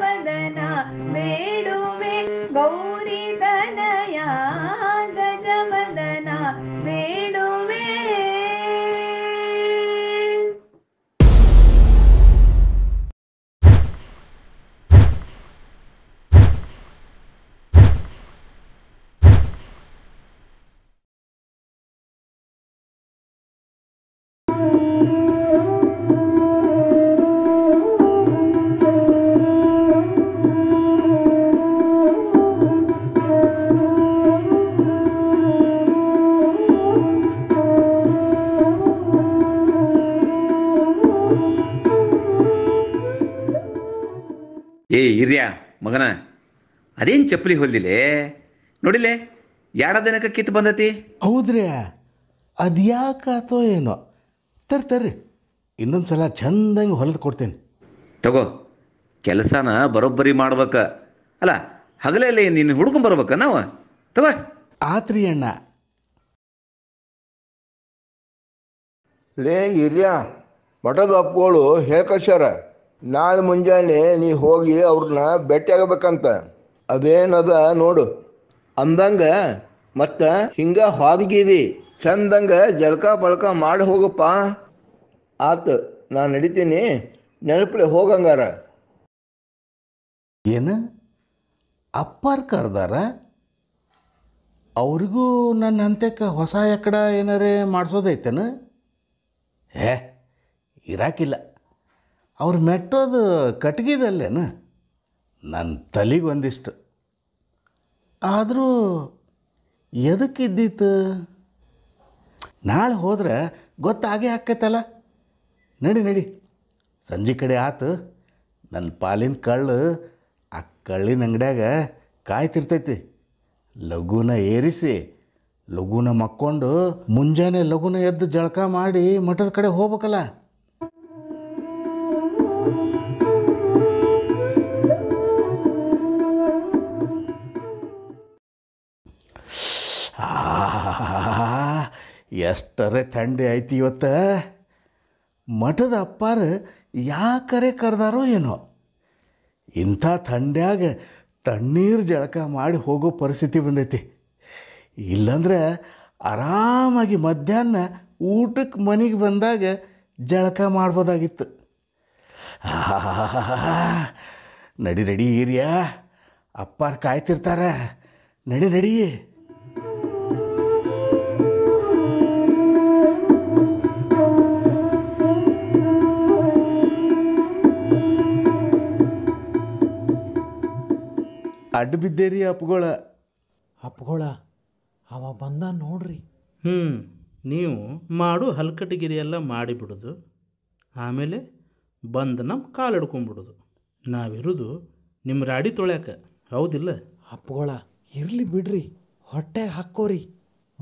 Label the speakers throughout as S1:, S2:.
S1: वदना मेडुवि गौरि तनया ಏ ಹಿರ್ಯ ಮಗನ ಅದೇನು ಚಪ್ಪಲಿ ಹೊಲ್ದಿಲೇ ನೋಡಿಲೆ ಯಾಡ ದಿನಕ್ಕೆ ಕಿತ್ ಬಂದತಿ
S2: ಹೌದ್ರಿ ಅದ್ಯಾಕಾತೋ ಏನೋ ತರ್ ತರ್ರಿ ಇನ್ನೊಂದು ಸಲ ಚಂದಂಗೆ ಕೊಡ್ತೇನೆ
S1: ತಗೋ ಕೆಲಸನ ಬರೋಬ್ಬರಿ ಮಾಡ್ಬೇಕ ಅಲ್ಲ ಹಗಲಲ್ಲಿ ನೀನು ಹುಡ್ಕೊಂಡ್ ಬರ್ಬೇಕ ನಾವು ತಗೋ ಆತ್ರಿ ಅಣ್ಣ
S3: ಲೇ ಹಿರಿಯ ಮಠದ ಅಪ್ಗಳು ನಾಳೆ ಮುಂಜಾನೆ ನೀ ಹೋಗಿ ಅವ್ರನ್ನ ಭೇಟಿಯಾಗಬೇಕಂತ ಅದೇನದ ನೋಡು ಅಂದಂಗ ಮತ್ತ ಹಿಂಗ ಹಾದಗೀರಿ ಚಂದಂಗ ಜಳಕ ಬಳಕ ಮಾಡಿ ಹೋಗಪ್ಪ ಆತ ನಾ ನಡಿತೀನಿ ನೆನಪಲೆ ಹೋಗಂಗಾರ
S2: ಏನು ಅಪ್ಪಾರ್ ಕರ್ದಾರ ಅವ್ರಿಗೂ ನನ್ನ ಅಂತ್ಯಕ್ಕೆ ಹೊಸ ಎಕ್ಕಡ ಏನಾರೇ ಮಾಡಿಸೋದೈತೇನು ಹೇ ಇರಾಕಿಲ್ಲ ಅವ್ರು ಮೆಟ್ಟೋದು ಕಟ್ಗಿದಲ್ಲೇನ ನನ್ನ ತಲೆಗೆ ಒಂದಿಷ್ಟು ಆದರೂ ಎದಕ್ಕಿದ್ದಿತ್ತು ನಾಳೆ ಹೋದ್ರೆ ಗೊತ್ತಾಗೇ ಹಾಕೈತಲ್ಲ ನಡಿ ನಡಿ ಸಂಜೆ ಕಡೆ ಆತು ನನ್ನ ಪಾಲಿನ ಕಳ್ಳು ಆ ಕಳ್ಳಿನ ಅಂಗಡ್ಯಾಗ ಕಾಯ್ತಿರ್ತೈತಿ ಲಘುನ ಏರಿಸಿ ಲಘುನ ಮಕ್ಕೊಂಡು ಮುಂಜಾನೆ ಲಘುನ ಎದ್ದು ಜಳಕ ಮಾಡಿ ಮಠದ ಕಡೆ ಹೋಗ್ಬೇಕಲ್ಲ ಎಷ್ಟರೆ ಥಂಡಿ ಐತಿ ಇವತ್ತು ಮಠದ ಅಪ್ಪಾರ ಯಾಕರೆ ಕರೆದಾರೋ ಏನೋ ಇಂಥ ಥಂಡ್ಯಾಗ ತಣ್ಣೀರು ಜಳಕ ಮಾಡಿ ಹೋಗೋ ಪರಿಸ್ಥಿತಿ ಬಂದೈತಿ ಇಲ್ಲಂದ್ರೆ ಆರಾಮಾಗಿ ಮಧ್ಯಾಹ್ನ ಊಟಕ್ಕೆ ಮನೆಗೆ ಬಂದಾಗ ಜಳಕ ಮಾಡ್ಬೋದಾಗಿತ್ತು ನಡಿ ನಡಿ ಏರಿಯಾ ಅಪ್ಪಾರು ಕಾಯ್ತಿರ್ತಾರೆ ನಡಿ ನಡೀ ಅಡ್ಡ ಬಿದ್ದೇರಿ ಅಪ್ಗೋಳ
S3: ಅಪ್ಗೋಳ ಅವ ಬಂದ ನೋಡ್ರಿ
S1: ಹ್ಞೂ ನೀವು ಮಾಡು ಹಲ್ಕಟಗಿರಿ ಎಲ್ಲ ಮಾಡಿಬಿಡೋದು ಆಮೇಲೆ ಬಂದು ನಮ್ಮ ಕಾಲು ಹಿಡ್ಕೊಂಬಿಡೋದು ನಾವಿರೋದು ನಿಮ್ಮ ರಾಡಿ ತೊಳ್ಯಾಕ ಹೌದಿಲ್ಲ
S3: ಅಪ್ಪಗಳ ಇರಲಿ ಬಿಡ್ರಿ ಹೊಟ್ಟೆ ಹಾಕೋರಿ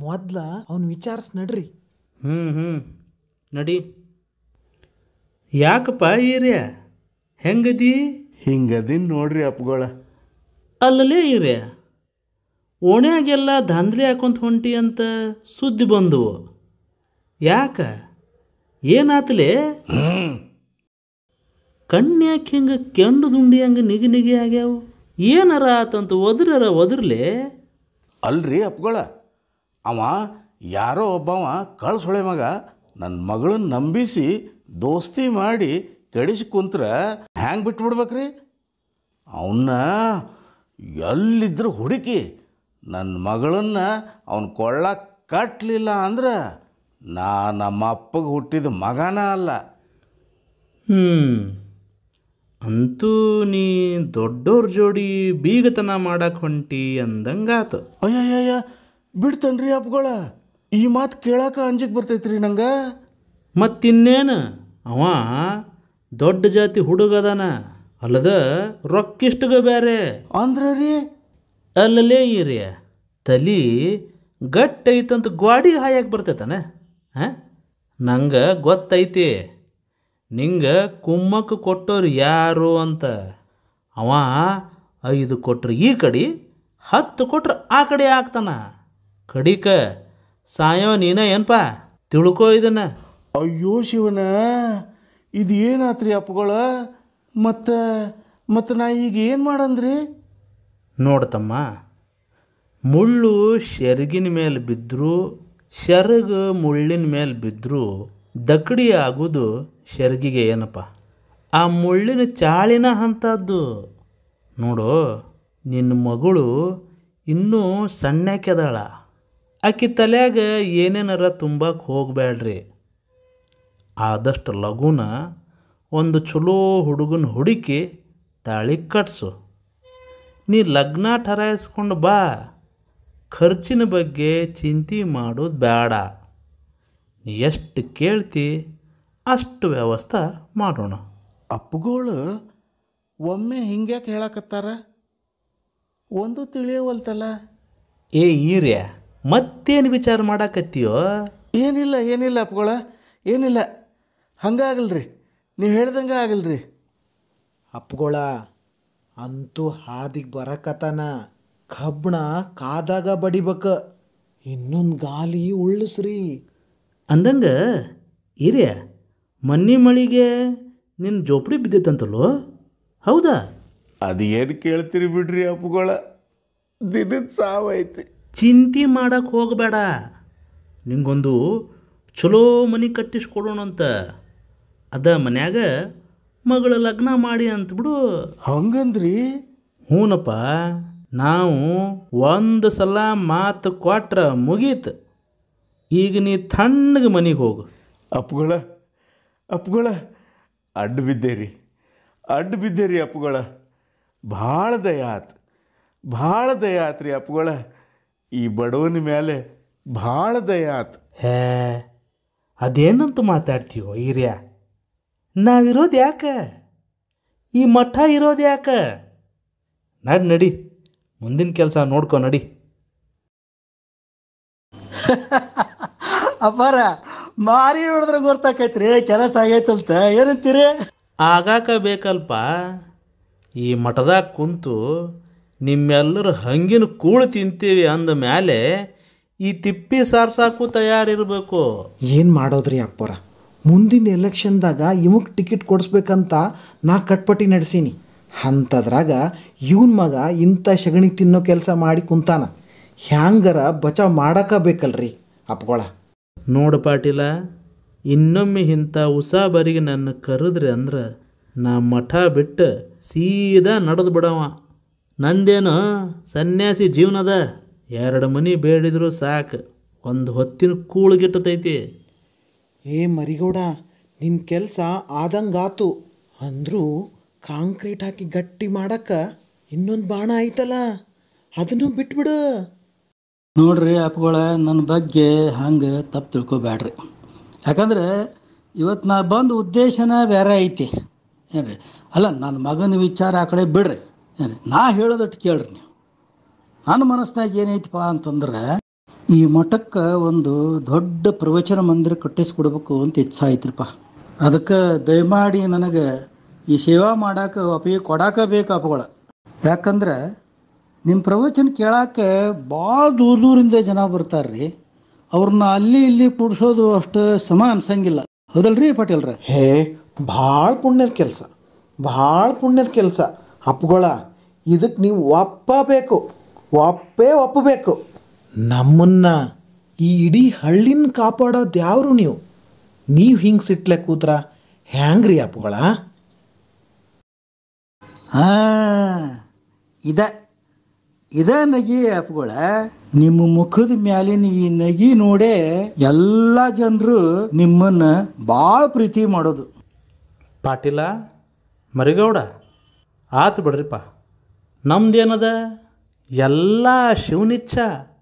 S3: ಮೊದ್ಲ ಅವ್ನು ವಿಚಾರಿಸ್ ನಡ್ರಿ ಹ್ಞೂ ಹ್ಞೂ ನಡಿ
S1: ಯಾಕಪ್ಪ ಏರಿಯಾ ಹೆಂಗದಿ ಹಿಂಗದಿನ್ ನೋಡ್ರಿ ಅಪ್ಪಗಳ ಅಲ್ಲಲೇ ಇರಿ ಓಣ್ಯಾಗೆಲ್ಲ ದಾಂಧ್ಲಿ ಹಾಕೊಂತ ಹೊಂಟಿ ಅಂತ ಸುದ್ದಿ ಬಂದವು ಯಾಕ ಏನಾತಲೇ ಕಣ್ಣ್ಯಾಕೆ ಹಿಂಗೆ ಕೆಂಡು ದುಂಡಿ ಹಂಗೆ ನಿಗಿ ನಿಗಿ ಆಗ್ಯಾವ ಏನಾರ ಆತಂತ ಒದ್ರರ ಒದರ್ಲೆ ಅಲ್ರಿ ಅಪ್ಗಳ ಅವ ಯಾರೋ
S2: ಒಬ್ಬವ ಕಳ್ಸೊಳೆ ಮಗ ನನ್ನ ಮಗಳನ್ನ ನಂಬಿಸಿ ದೋಸ್ತಿ ಮಾಡಿ ಕಡಿಸಿ ಕುಂತ್ರ ಹ್ಯಾಂಗೆ ಬಿಟ್ಬಿಡ್ಬೇಕ್ರಿ ಅವನ್ನ ಎಲ್ಲಿದ್ದರೂ ಹುಡುಕಿ ನನ್ನ ಮಗಳನ್ನು ಅವನು ಕೊಳ್ಳ ಕಟ್ಟಲಿಲ್ಲ ಅಂದ್ರೆ ನಾ ನಮ್ಮ ಅಪ್ಪಗೆ ಹುಟ್ಟಿದ ಮಗನ ಅಲ್ಲ
S1: ಹ್ಞೂ ಅಂತೂ ನೀ ದೊಡ್ಡೋರ ಜೋಡಿ ಬೀಗತನ ಮಾಡಕ್ಕೆ ಹೊಂಟಿ ಅಂದಂಗಾತು ಅಯ್ಯಯ್ಯ ಬಿಡ್ತನ್ರಿ ಅಪ್ಪಗಳ ಈ ಮಾತು ಕೇಳಕ್ಕೆ ಅಂಜಿಕ್ ಬರ್ತೈತ್ರಿ ನಂಗೆ ಮತ್ತಿನ್ನೇನು ಅವ ದೊಡ್ಡ ಜಾತಿ ಹುಡುಗದನ ಅಲ್ಲದ ರೊಕ್ಕಿಷ್ಟಗ ಬೇರೆ ಅಂದ್ರ ರೀ ಅಲ್ಲಲೇ ಇರಿ ತಲಿ ಗಟ್ಟ ಐತಂತ ಗ್ವಾಡಿಗೆ ಹಾಯಾಗಿ ಬರ್ತೈತಾನೆ ಹಾಂ ನಂಗೆ ಗೊತ್ತೈತಿ ನಿಂಗೆ ಕುಮ್ಮಕ್ಕ ಕೊಟ್ಟೋರು ಯಾರು ಅಂತ ಅವ ಐದು ಕೊಟ್ರೆ ಈ ಕಡೆ ಹತ್ತು ಕೊಟ್ರೆ ಆ ಕಡೆ ಆಗ್ತಾನ ಕಡಿಕ ಸಾಯೋ ನೀನ ಏನಪ್ಪ ತಿಳ್ಕೋ ಇದನ್ನ ಅಯ್ಯೋ ಶಿವನ ಇದು ಏನಾತ್ರಿ
S2: ಅಪ್ಪಗಳ ಮತ್ತು ಮತ್ತು ನಾ ಈಗ ಏನು ಮಾಡಂದ್ರಿ
S1: ನೋಡ್ತಮ್ಮ ಮುಳ್ಳು ಶೆರಗಿನ ಮೇಲೆ ಬಿದ್ದರೂ ಶೆರಗ ಮುಳ್ಳಿನ ಮೇಲೆ ಬಿದ್ದರೂ ದಕ್ಕಡಿ ಆಗೋದು ಶೆರಗಿಗೆ ಏನಪ್ಪ ಆ ಮುಳ್ಳಿನ ಚಾಳಿನ ಅಂಥದ್ದು ನೋಡು ನಿನ್ನ ಮಗಳು ಇನ್ನೂ ಸಣ್ಣಕ್ಕೆದಾಳ ಆಕೆ ತಲೆಯಾಗ ಏನೇನಾರ ತುಂಬಕ್ಕೆ ಹೋಗಬೇಡ್ರಿ ಆದಷ್ಟು ಲಘುನ ಒಂದು ಚಲೋ ಹುಡುಗನ ಹುಡುಕಿ ತಾಳಿ ಕಟ್ಸು ನೀ ಲಗ್ನ ಠರಾಯಿಸ್ಕೊಂಡು ಬಾ ಖರ್ಚಿನ ಬಗ್ಗೆ ಚಿಂತೆ ಮಾಡೋದು ಬೇಡ ನೀ ಎಷ್ಟು ಕೇಳ್ತಿ ಅಷ್ಟು ವ್ಯವಸ್ಥೆ ಮಾಡೋಣ ಅಪ್ಪುಗಳು ಒಮ್ಮೆ ಹಿಂಗ್ಯಾಕೆ ಹೇಳಕತ್ತಾರ
S2: ಒಂದು ತಿಳಿಯವಲ್ತಲ್ಲ
S1: ಏ ಈರ್ಯ ಮತ್ತೇನು ವಿಚಾರ ಮಾಡಕತ್ತೀಯೋ
S3: ಏನಿಲ್ಲ ಏನಿಲ್ಲ ಅಪ್ಗಳ ಏನಿಲ್ಲ ಹಂಗಾಗಲ್ರಿ ನೀವು ಹೇಳ್ದಂಗೆ ಆಗಲ್ರಿ ಅಪ್ಗೋಳ ಅಂತೂ ಹಾದಿಗೆ ಬರಕತನ ಕಬ್ಬಣ ಕಾದಾಗ ಬಡಿಬೇಕು ಇನ್ನೊಂದು ಗಾಲಿ ಉಳ್ಳಸ್ರಿ ಅಂದಂಗೆ ಇರಿಯ ಮನ್ನಿ ಮಳಿಗೆ
S1: ನಿನ್ನ ಜೋಪಡಿ ಬಿದ್ದಿತ್ತಂತಲ್ಲೋ ಹೌದಾ ಅದು ಏನು ಕೇಳ್ತೀರಿ ಬಿಡ್ರಿ ಅಪ್ಪುಗಳ ದಿನದ ಸಾವೈತಿ ಚಿಂತೆ ಮಾಡಕ್ಕೆ ಹೋಗಬೇಡ ನಿಂಗೊಂದು ಚಲೋ ಮನೆ ಕಟ್ಟಿಸ್ಕೊಡೋಣಂತ ಅದ ಮನ್ಯಾಗ ಮಗಳ ಲಗ್ನ ಮಾಡಿ ಅಂತಬಿಡು ಹಂಗಂದ್ರಿ ಹೂನಪ್ಪ ನಾವು ಒಂದು ಸಲ ಮಾತು ಕೊಟ್ರ ಮುಗೀತು ಈಗ ನೀ ತಣ್ಣಗೆ ಮನೆಗೆ ಹೋಗು ಅಪ್ಗಳ ಅಪ್ಗಳ ಅಡ್ಡ
S2: ಬಿದ್ದೇರಿ ಅಡ್ಡ ಬಿದ್ದೇರಿ ಅಪ್ಗಳ ಭಾಳ ದಯ ಆತ್ ಭಾಳ ದಯ ರೀ ಅಪ್ಗಳ ಈ ಬಡವನ ಮೇಲೆ ಭಾಳ ದಯ ಆತ್
S1: ಹೇ ಅದೇನಂತ ಮಾತಾಡ್ತೀವೋ ಹಿರಿಯ ನಾವಿರೋದು ಯಾಕೆ ಈ ಮಠ ಇರೋದು ಯಾಕೆ ನಡಿ ನಡಿ ಮುಂದಿನ ಕೆಲಸ ನೋಡ್ಕೊ ನಡಿ ಅಪ್ಪಾರ ಮಾರಿ ನೋಡಿದ್ರೆ ರೀ ಕೆಲಸ ಆಗೈತಲ್ತ ಏನಂತೀರಿ ಆಗಾಕ ಬೇಕಲ್ಪ ಈ ಮಠದಾಗ ಕುಂತು ನಿಮ್ಮೆಲ್ಲರೂ ಹಂಗಿನ ಕೂಳು ತಿಂತೀವಿ ಅಂದ ಮೇಲೆ ಈ ತಿಪ್ಪಿ ಸಾರ್ಸಾಕು ತಯಾರಿರಬೇಕು
S3: ಏನು ಮಾಡೋದ್ರಿ ಅಪ್ಪರ ಮುಂದಿನ ಎಲೆಕ್ಷನ್ದಾಗ ಇವಕ್ಕೆ ಟಿಕೆಟ್ ಕೊಡಿಸ್ಬೇಕಂತ ನಾ ಕಟ್ಪಟ್ಟಿ ನಡೆಸೀನಿ ಅಂಥದ್ರಾಗ ಇವನ್ ಮಗ ಇಂಥ ಸಗಣಿ ತಿನ್ನೋ ಕೆಲಸ ಮಾಡಿ ಕುಂತಾನ ಹ್ಯಾಂಗರ ಬಚಾವ್ ಮಾಡಕ್ಕ ಬೇಕಲ್ರಿ ಅಪ್ಕೊಳ
S1: ನೋಡು ಪಾಟೀಲ ಇನ್ನೊಮ್ಮೆ ಇಂಥ ಉಸಾಬರಿಗೆ ನನ್ನ ಕರೆದ್ರಿ ಅಂದ್ರೆ ನಾ ಮಠ ಬಿಟ್ಟು ಸೀದಾ ನಡೆದು ಬಿಡವ ನಂದೇನು ಸನ್ಯಾಸಿ ಜೀವನದ ಎರಡು ಮನಿ ಬೇಡಿದ್ರು ಸಾಕು ಒಂದು ಹೊತ್ತಿನ ಕೂಳುಗಿಟ್ಟತೈತಿ
S3: ಏ ಮರಿಗೌಡ ನಿನ್ನ ಕೆಲಸ ಆದಂಗಾತು ಅಂದರೂ ಕಾಂಕ್ರೀಟ್ ಹಾಕಿ ಗಟ್ಟಿ ಮಾಡಕ್ಕೆ ಇನ್ನೊಂದು ಬಾಣ ಐತಲ್ಲ ಅದನ್ನು ಬಿಟ್ಬಿಡು
S1: ನೋಡ್ರಿ ಆಪ್ಗಳ ನನ್ನ ಬಗ್ಗೆ ಹಂಗೆ ತಪ್ಪು ತಿಳ್ಕೊಬೇಡ್ರಿ ಯಾಕಂದ್ರೆ ಇವತ್ತು ನಾ ಬಂದ ಉದ್ದೇಶನ ಬೇರೆ ಐತಿ ಏನ್ರಿ ಅಲ್ಲ ನನ್ನ ಮಗನ ವಿಚಾರ ಆ ಕಡೆ ಬಿಡ್ರಿ ಏನ್ರಿ ನಾ ಹೇಳೋದಟ್ಟು ಕೇಳ್ರಿ ನೀವು ನನ್ನ ಮನಸ್ಸಿನಾಗ ಏನೈತಪ್ಪ ಅಂತಂದ್ರೆ ಈ ಮಠಕ್ಕೆ ಒಂದು ದೊಡ್ಡ ಪ್ರವಚನ ಮಂದಿರ ಕಟ್ಟಿಸ್ಕೊಡ್ಬೇಕು ಅಂತ ಇಚ್ಛಾ ಐತ್ರಿಪ್ಪ ಅದಕ್ಕೆ ದಯಮಾಡಿ ನನಗೆ ಈ ಸೇವಾ ಮಾಡಾಕ ಅಪಿ ಕೊಡಾಕ ಬೇಕು ಅಪಗಳ ಯಾಕಂದ್ರೆ ನಿಮ್ಮ ಪ್ರವಚನ ಕೇಳಾಕೆ ಭಾಳ ದೂರ ದೂರಿಂದ ಜನ ಬರ್ತಾರ್ರಿ ಅವ್ರನ್ನ ಅಲ್ಲಿ
S3: ಇಲ್ಲಿ ಕೂಡ್ಸೋದು ಅಷ್ಟು ಸಮ ಅನ್ಸಂಗಿಲ್ಲ ಹೌದಲ್ರಿ ಪಟೇಲ್ರ ಹೇ ಭಾಳ ಪುಣ್ಯದ ಕೆಲಸ ಭಾಳ ಪುಣ್ಯದ ಕೆಲಸ ಅಪ್ಗಳ ಇದಕ್ಕೆ ನೀವು ಒಪ್ಪಬೇಕು ಒಪ್ಪೇ ಒಪ್ಪಬೇಕು ನಮ್ಮನ್ನ ಈ ಇಡೀ ಹಳ್ಳಿನ ಕಾಪಾಡೋದು ಯಾರು ನೀವು ನೀವು ಹಿಂಗೆ ಸಿಟ್ಲೆ ಕೂತ್ರ ಹ್ಯಾಂಗ್ರಿ ಅಪ್ಪಗಳ ಹಾಂ ಇದ
S1: ಇದ ನಗಿ ಅಪ್ಪಗಳ ನಿಮ್ಮ ಮುಖದ ಮ್ಯಾಲಿನ ಈ ನಗಿ ನೋಡೇ ಎಲ್ಲ ಜನರು ನಿಮ್ಮನ್ನು ಭಾಳ ಪ್ರೀತಿ ಮಾಡೋದು ಪಾಟೀಲ ಮರಿಗೌಡ ಆತು ಬಿಡ್ರಿಪ್ಪ ನಮ್ದೇನದ ಎಲ್ಲ ಶಿವನಿಚ್ಛ